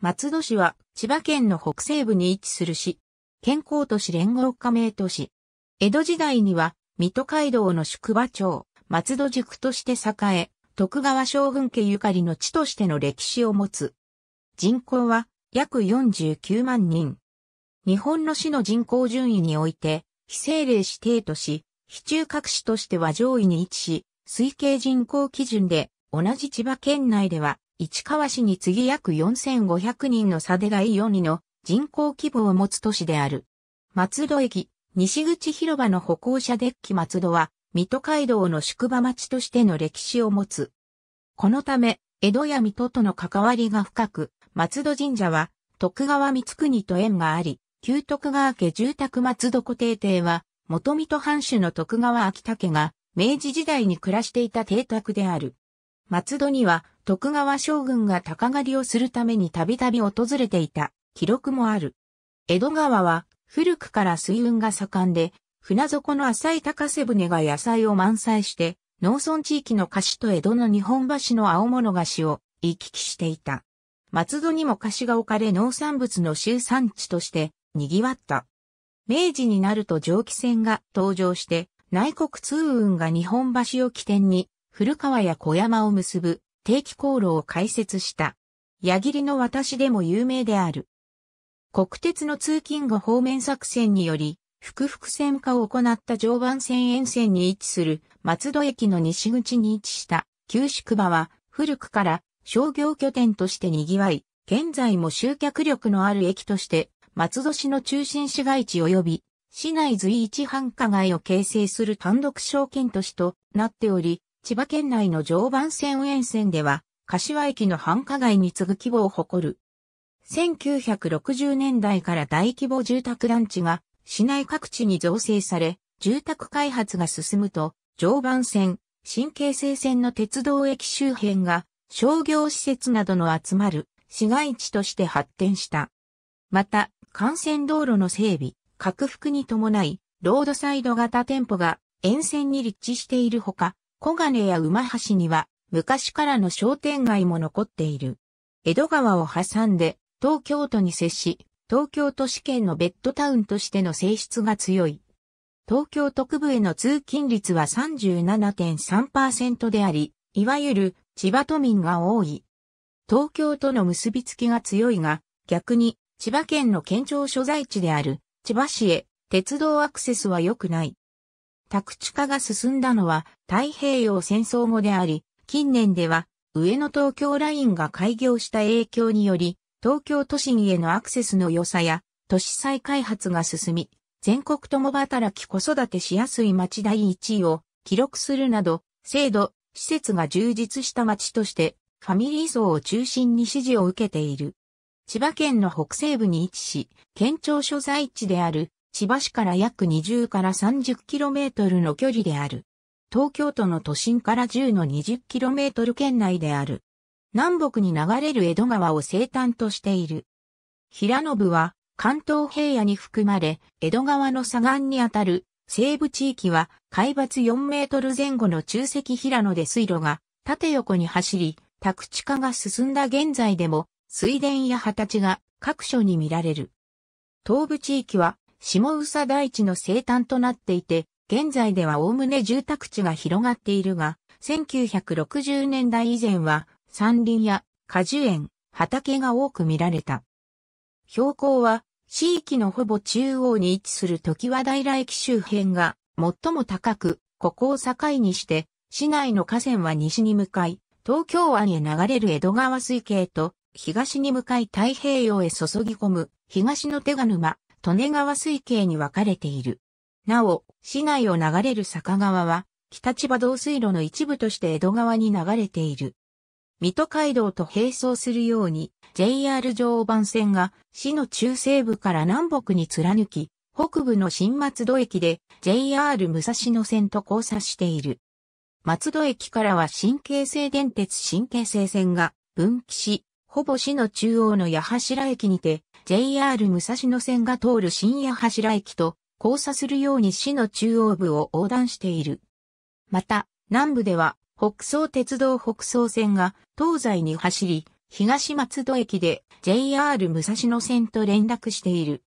松戸市は千葉県の北西部に位置する市。健康都市連合加盟都市。江戸時代には、水戸街道の宿場町、松戸宿として栄え、徳川将軍家ゆかりの地としての歴史を持つ。人口は約49万人。日本の市の人口順位において、非政令指定都市、非中核市としては上位に位置し、推計人口基準で同じ千葉県内では市川市に次約4500人の差で第4位の人口規模を持つ都市である。松戸駅、西口広場の歩行者デッキ松戸は、水戸街道の宿場町としての歴史を持つ。このため、江戸や水戸との関わりが深く、松戸神社は、徳川光国と縁があり、旧徳川家住宅松戸固定邸は、元水戸藩主の徳川秋田家が、明治時代に暮らしていた邸宅である。松戸には徳川将軍が鷹狩りをするためにたびたび訪れていた記録もある。江戸川は古くから水運が盛んで、船底の浅い高瀬船が野菜を満載して、農村地域の菓子と江戸の日本橋の青物菓子を行き来していた。松戸にも菓子が置かれ農産物の集産地として賑わった。明治になると蒸気船が登場して、内国通運が日本橋を起点に古川や小山を結ぶ定期航路を開設した。矢切の私でも有名である。国鉄の通勤後方面作戦により、複々線化を行った常磐線沿線に位置する松戸駅の西口に位置した旧宿場は古くから商業拠点として賑わい、現在も集客力のある駅として松戸市の中心市街地及び市内随一繁華街を形成する単独証券都市となっており、千葉県内の常磐線沿線では、柏駅の繁華街に次ぐ規模を誇る。1960年代から大規模住宅団地が市内各地に造成され、住宅開発が進むと、常磐線、新京成線の鉄道駅周辺が商業施設などの集まる市街地として発展した。また、幹線道路の整備、拡幅に伴い、ロードサイド型店舗が沿線に立地しているほか、小金や馬橋には昔からの商店街も残っている。江戸川を挟んで東京都に接し、東京都市圏のベッドタウンとしての性質が強い。東京特部への通勤率は37.3%であり、いわゆる千葉都民が多い。東京との結びつきが強いが、逆に千葉県の県庁所在地である千葉市へ鉄道アクセスは良くない。宅地化が進んだのは太平洋戦争後であり、近年では上野東京ラインが開業した影響により、東京都心へのアクセスの良さや都市再開発が進み、全国共働き子育てしやすい町第1位を記録するなど、制度、施設が充実した町として、ファミリー層を中心に支持を受けている。千葉県の北西部に位置し、県庁所在地である千葉市から約20から3 0キロメートルの距離である。東京都の都心から10の2 0キロメートル圏内である。南北に流れる江戸川を西端としている。平野部は関東平野に含まれ、江戸川の左岸にあたる西部地域は海抜4メートル前後の中石平野で水路が縦横に走り、宅地化が進んだ現在でも水田や畑地が各所に見られる。東部地域は下宇佐大地の生誕となっていて、現在ではおおむね住宅地が広がっているが、1960年代以前は山林や果樹園、畑が多く見られた。標高は地域のほぼ中央に位置する時和平駅周辺が最も高く、ここを境にして、市内の河川は西に向かい、東京湾へ流れる江戸川水系と、東に向かい太平洋へ注ぎ込む、東の手賀沼、利根川水系に分かれている。なお、市内を流れる坂川は、北千葉道水路の一部として江戸川に流れている。水戸街道と並走するように、JR 常磐線が市の中西部から南北に貫き、北部の新松戸駅で JR 武蔵野線と交差している。松戸駅からは新京成電鉄新京成線が分岐し、ほぼ市の中央の八柱駅にて JR 武蔵野線が通る深夜柱駅と交差するように市の中央部を横断している。また、南部では北総鉄道北総線が東西に走り、東松戸駅で JR 武蔵野線と連絡している。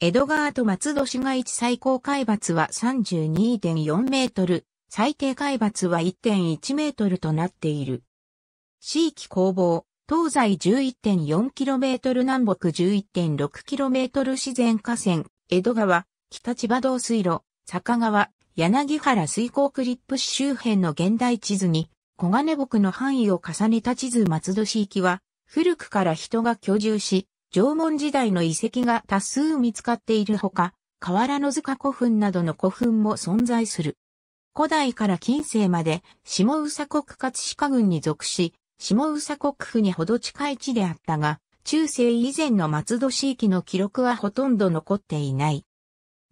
江戸川と松戸市街地最高海抜は32.4メートル、最低海抜は1.1メートルとなっている。地域工房、東西 11.4km 南北 11.6km 自然河川、江戸川、北千葉道水路、坂川、柳原水港クリップ市周辺の現代地図に、小金木の範囲を重ねた地図松戸市域は、古くから人が居住し、縄文時代の遺跡が多数見つかっているほか、河原の塚古墳などの古墳も存在する。古代から近世まで、下宇佐国葛飾郡に属し、下宇佐国府にほど近い地であったが、中世以前の松戸市域の記録はほとんど残っていない。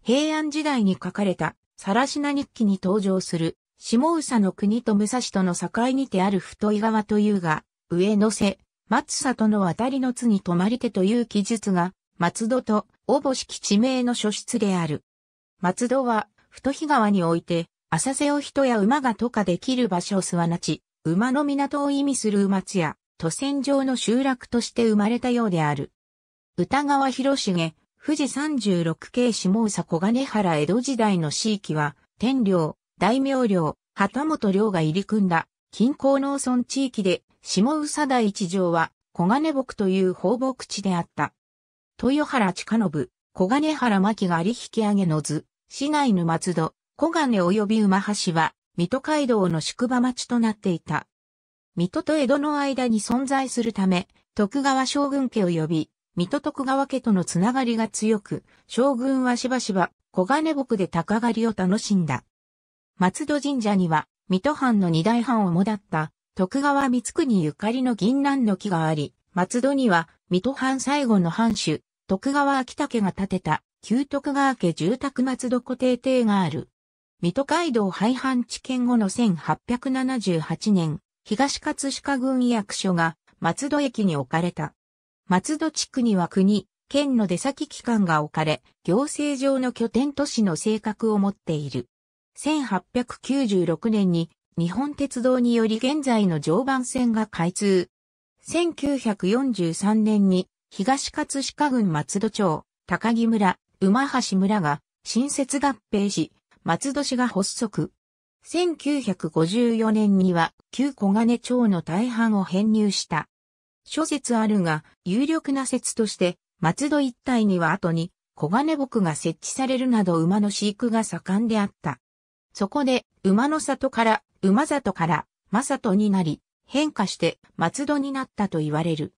平安時代に書かれた、さらしな日記に登場する、下宇佐の国と武蔵との境にてある太井川というが、上野瀬、松里の渡りの津に泊まり手という記述が、松戸と、おぼしき地名の書出である。松戸は、太日川において、浅瀬を人や馬が渡過できる場所をすわなち、馬の港を意味する馬津や、都線上の集落として生まれたようである。歌川広重、富士三十六景下佐小金原江戸時代の地域は、天領、大名領、旗本領が入り組んだ、近郊農村地域で、下宇佐第一条は、小金木という放牧地であった。豊原近信、小金原牧があり引き上げの図、市内の松戸、小金及び馬橋は、水戸街道の宿場町となっていた。水戸と江戸の間に存在するため、徳川将軍家及び、水戸徳川家とのつながりが強く、将軍はしばしば小金木で鷹狩りを楽しんだ。松戸神社には、水戸藩の二大藩をもだった徳川光国ゆかりの銀杏の木があり、松戸には水戸藩最後の藩主、徳川秋武が建てた旧徳川家住宅松戸固定邸がある。水戸街道廃藩置県後の1878年、東葛飾郡役所が松戸駅に置かれた。松戸地区には国、県の出先機関が置かれ、行政上の拠点都市の性格を持っている。1896年に日本鉄道により現在の常磐線が開通。1943年に東葛飾郡松戸町、高木村、馬橋村が新設合併し、松戸市が発足。1954年には旧小金町の大半を編入した。諸説あるが、有力な説として、松戸一帯には後に小金牧が設置されるなど馬の飼育が盛んであった。そこで、馬の里から、馬里から、正人になり、変化して松戸になったと言われる。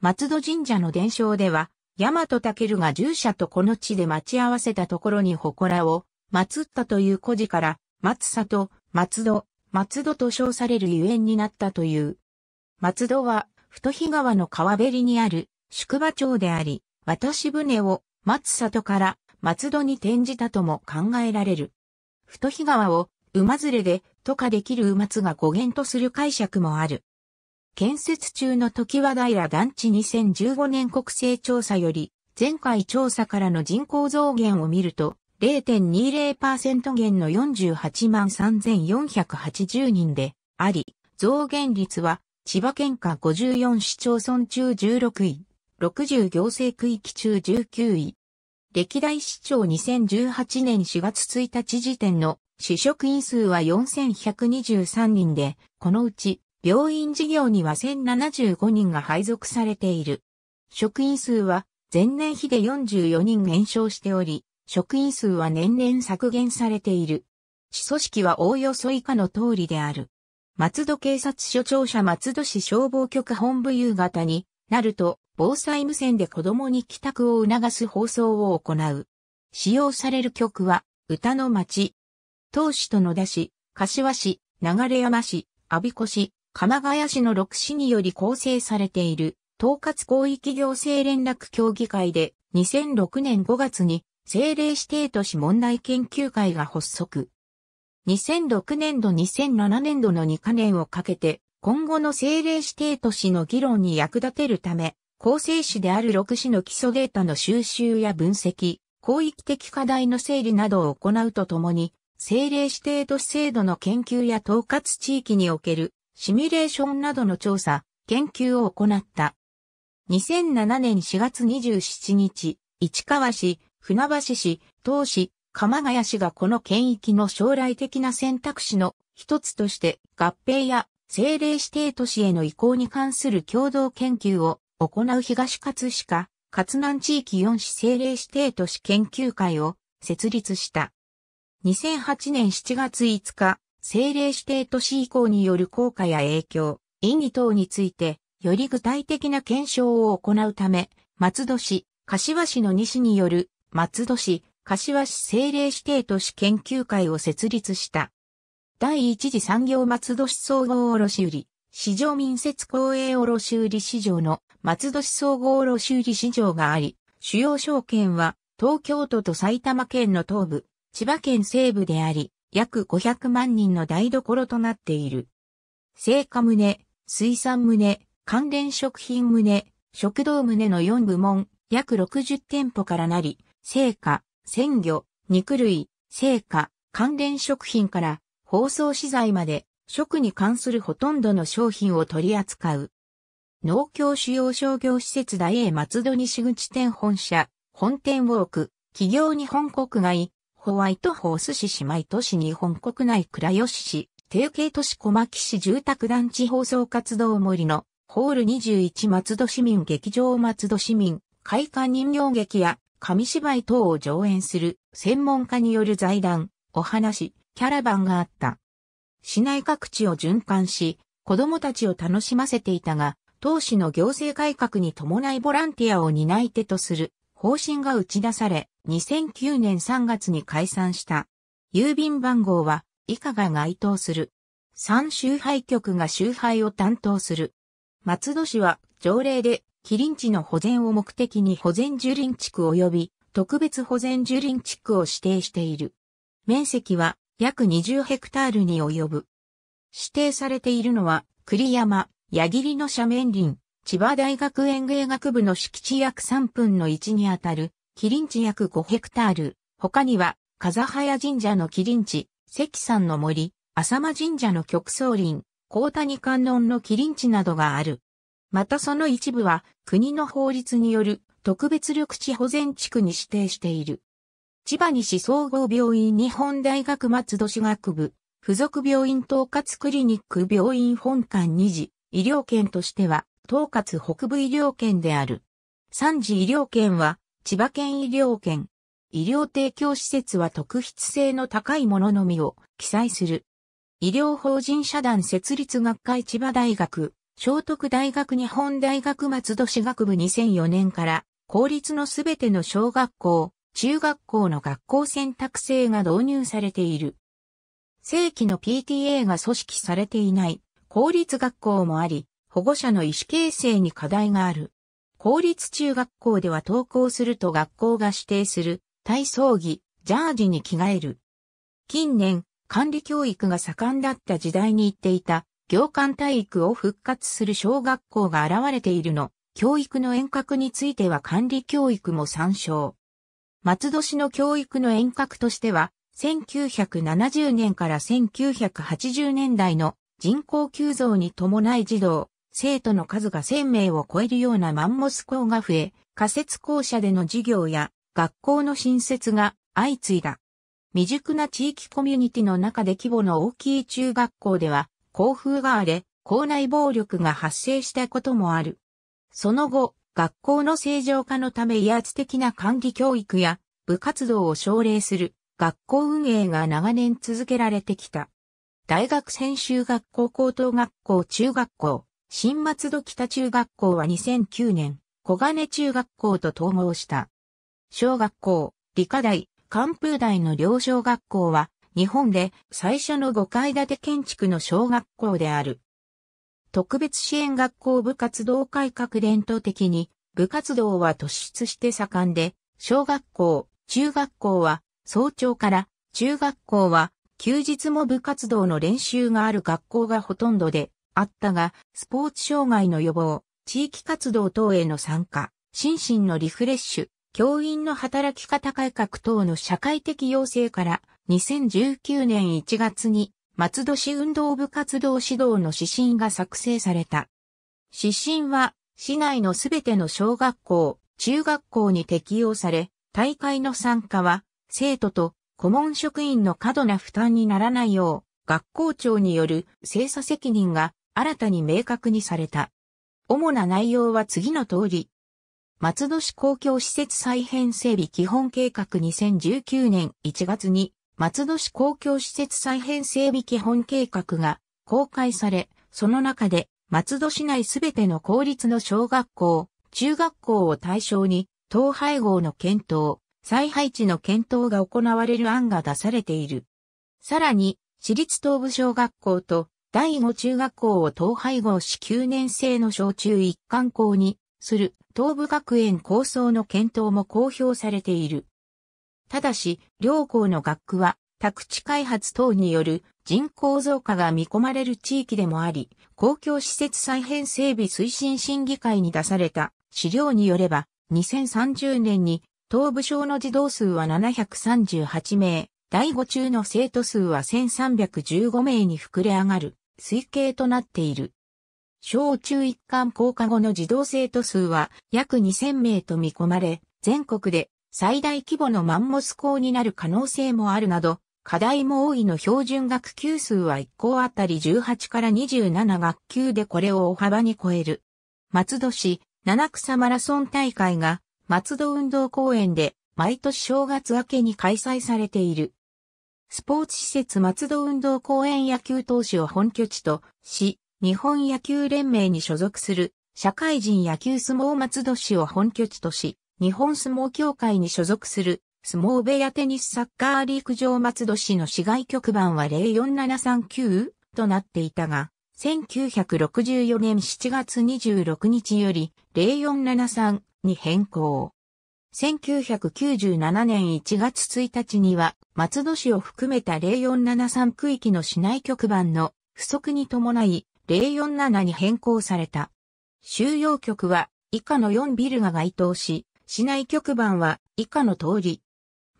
松戸神社の伝承では、大和武が従者とこの地で待ち合わせたところに祠を松ったという古事から、松里、松戸、松戸と称されるゆえんになったという。松戸は、太日川の川べりにある宿場町であり、渡し船を松里から松戸に転じたとも考えられる。太日川を馬連れで渡下できる馬津が語源とする解釈もある。建設中の時和平団地2015年国勢調査より、前回調査からの人口増減を見ると、0.20%減の48万3480人であり、増減率は千葉県下54市町村中16位、60行政区域中19位。歴代市長2018年4月1日時点の市職員数は4123人で、このうち病院事業には1075人が配属されている。職員数は前年比で44人減少しており、職員数は年々削減されている。市組織はおおよそ以下の通りである。松戸警察署庁舎松戸市消防局本部夕方になると、防災無線で子供に帰宅を促す放送を行う。使用される曲は、歌の街。東市と野田市、柏市、流山市、阿鼻子市、鎌ヶ谷市の6市により構成されている、統括広域行政連絡協議会で2006年5月に政令指定都市問題研究会が発足。2006年度2007年度の2カ年をかけて、今後の政令指定都市の議論に役立てるため、構成市である6市の基礎データの収集や分析、広域的課題の整理などを行うとともに、政令指定都市制度の研究や統括地域におけるシミュレーションなどの調査、研究を行った。2007年4月27日、市川市、船橋市、東市、鎌ヶ谷市がこの県域の将来的な選択肢の一つとして合併や政令指定都市への移行に関する共同研究を行う東葛飾、葛南地域4市政令指定都市研究会を設立した。2008年7月5日、政令指定都市移行による効果や影響、意義等について、より具体的な検証を行うため、松戸市、柏市の西による松戸市、柏市政令指定都市研究会を設立した。第一次産業松戸市総合卸売、市場民設公営卸売市場の松戸市総合卸売市場があり、主要証券は東京都と埼玉県の東部、千葉県西部であり、約500万人の台所となっている。生花棟、水産棟、関連食品棟、食堂棟の4部門、約60店舗からなり、生花、鮮魚、肉類、生花、関連食品から包装資材まで食に関するほとんどの商品を取り扱う。農協主要商業施設大英松戸西口店本社、本店ウォーク、企業日本国外、ホワイトホース市姉妹都市日本国内倉吉市、提携都市小牧市住宅団地放送活動森のホール21松戸市民劇場松戸市民、会館人形劇や紙芝居等を上演する専門家による財団、お話、キャラバンがあった。市内各地を循環し、子供たちを楽しませていたが、当時の行政改革に伴いボランティアを担い手とする方針が打ち出され、2009年3月に解散した。郵便番号は以下が該当する。3周配局が周配を担当する。松戸市は条例でキリン地の保全を目的に保全樹林地区及び特別保全樹林地区を指定している。面積は約20ヘクタールに及ぶ。指定されているのは栗山、矢切の斜面林、千葉大学園芸学部の敷地約3分の1にあたる、キリン地約5ヘクタール、他には、風早神社のキリン地、関山の森、浅間神社の極層林、高谷観音のキリン地などがある。またその一部は国の法律による特別緑地保全地区に指定している。千葉西総合病院日本大学松戸市学部、附属病院統括クリニック病院本館2次医療圏としては、統括北部医療圏である。3次医療圏は、千葉県医療圏。医療提供施設は特筆性の高いもののみを記載する。医療法人社団設立学会千葉大学聖徳大学日本大学松戸市学部2004年から公立のすべての小学校、中学校の学校選択制が導入されている。正規の PTA が組織されていない公立学校もあり、保護者の意思形成に課題がある。公立中学校では登校すると学校が指定する体操着、ジャージに着替える。近年、管理教育が盛んだった時代に行っていた行間体育を復活する小学校が現れているの、教育の遠隔については管理教育も参照。松戸市の教育の遠隔としては、1970年から1980年代の人口急増に伴い児童、生徒の数が1000名を超えるようなマンモス校が増え、仮設校舎での授業や学校の新設が相次いだ。未熟な地域コミュニティの中で規模の大きい中学校では、校風が荒れ、校内暴力が発生したこともある。その後、学校の正常化のため威圧的な管理教育や部活動を奨励する学校運営が長年続けられてきた。大学専修学校高等学校中学校、新松戸北中学校は2009年、小金中学校と統合した。小学校、理科大、関風大の両小学校は日本で最初の5階建て建築の小学校である。特別支援学校部活動改革伝統的に部活動は突出して盛んで、小学校、中学校は早朝から中学校は休日も部活動の練習がある学校がほとんどであったが、スポーツ障害の予防、地域活動等への参加、心身のリフレッシュ、教員の働き方改革等の社会的要請から2019年1月に松戸市運動部活動指導の指針が作成された。指針は市内のすべての小学校、中学校に適用され、大会の参加は生徒と顧問職員の過度な負担にならないよう、学校長による精査責任が新たに明確にされた。主な内容は次の通り、松戸市公共施設再編整備基本計画2019年1月に、松戸市公共施設再編整備基本計画が公開され、その中で、松戸市内すべての公立の小学校、中学校を対象に、統廃合の検討、再配置の検討が行われる案が出されている。さらに、市立東部小学校と第5中学校を統廃合し9年生の小中一貫校にする東部学園構想の検討も公表されている。ただし、両校の学区は、宅地開発等による人口増加が見込まれる地域でもあり、公共施設再編整備推進審議会に出された資料によれば、2030年に東部省の児童数は738名、第5中の生徒数は1315名に膨れ上がる推計となっている。小中一貫降下後の児童生徒数は約2000名と見込まれ、全国で最大規模のマンモス校になる可能性もあるなど、課題も多いの標準学級数は1校あたり18から27学級でこれを大幅に超える。松戸市七草マラソン大会が松戸運動公園で毎年正月明けに開催されている。スポーツ施設松戸運動公園野球投手を本拠地とし、日本野球連盟に所属する社会人野球相撲松戸市を本拠地とし、日本相撲協会に所属する相撲部屋テニスサッカー陸上松戸市の市外局番は04739となっていたが、1964年7月26日より0473に変更。1997年1月1日には、松戸市を含めた0473区域の市内局番の不足に伴い、047に変更された。収容局は以下の4ビルが該当し、市内局番は以下の通り。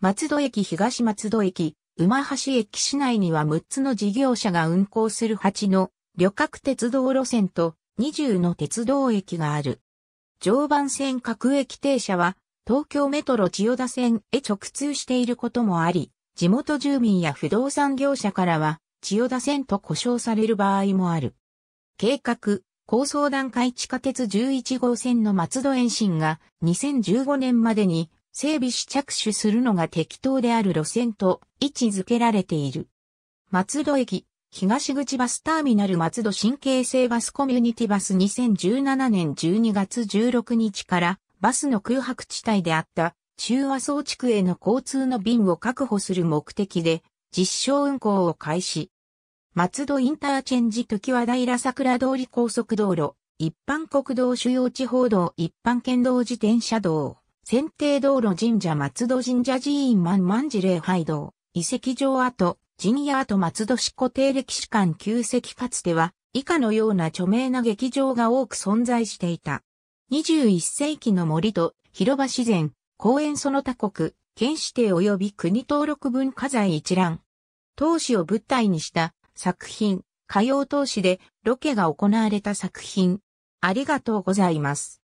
松戸駅東松戸駅、馬橋駅市内には6つの事業者が運行する8の旅客鉄道路線と20の鉄道駅がある。常磐線各駅停車は東京メトロ千代田線へ直通していることもあり、地元住民や不動産業者からは千代田線と呼称される場合もある。計画、高層段階地下鉄11号線の松戸延伸が2015年までに整備し着手するのが適当である路線と位置づけられている。松戸駅、東口バスターミナル松戸新京成バスコミュニティバス2017年12月16日からバスの空白地帯であった中和総地区への交通の便を確保する目的で実証運行を開始。松戸インターチェンジ時は平桜通り高速道路、一般国道主要地方道一般県道自転車道、選定道路神社松戸神社寺院万万寺礼拝堂、遺跡場跡、陣屋跡松戸市固定歴史館旧跡かつては、以下のような著名な劇場が多く存在していた。21世紀の森と広場自然、公園その他国、県指定及び国登録文化財一覧。当市を物体にした作品、歌謡投資でロケが行われた作品。ありがとうございます。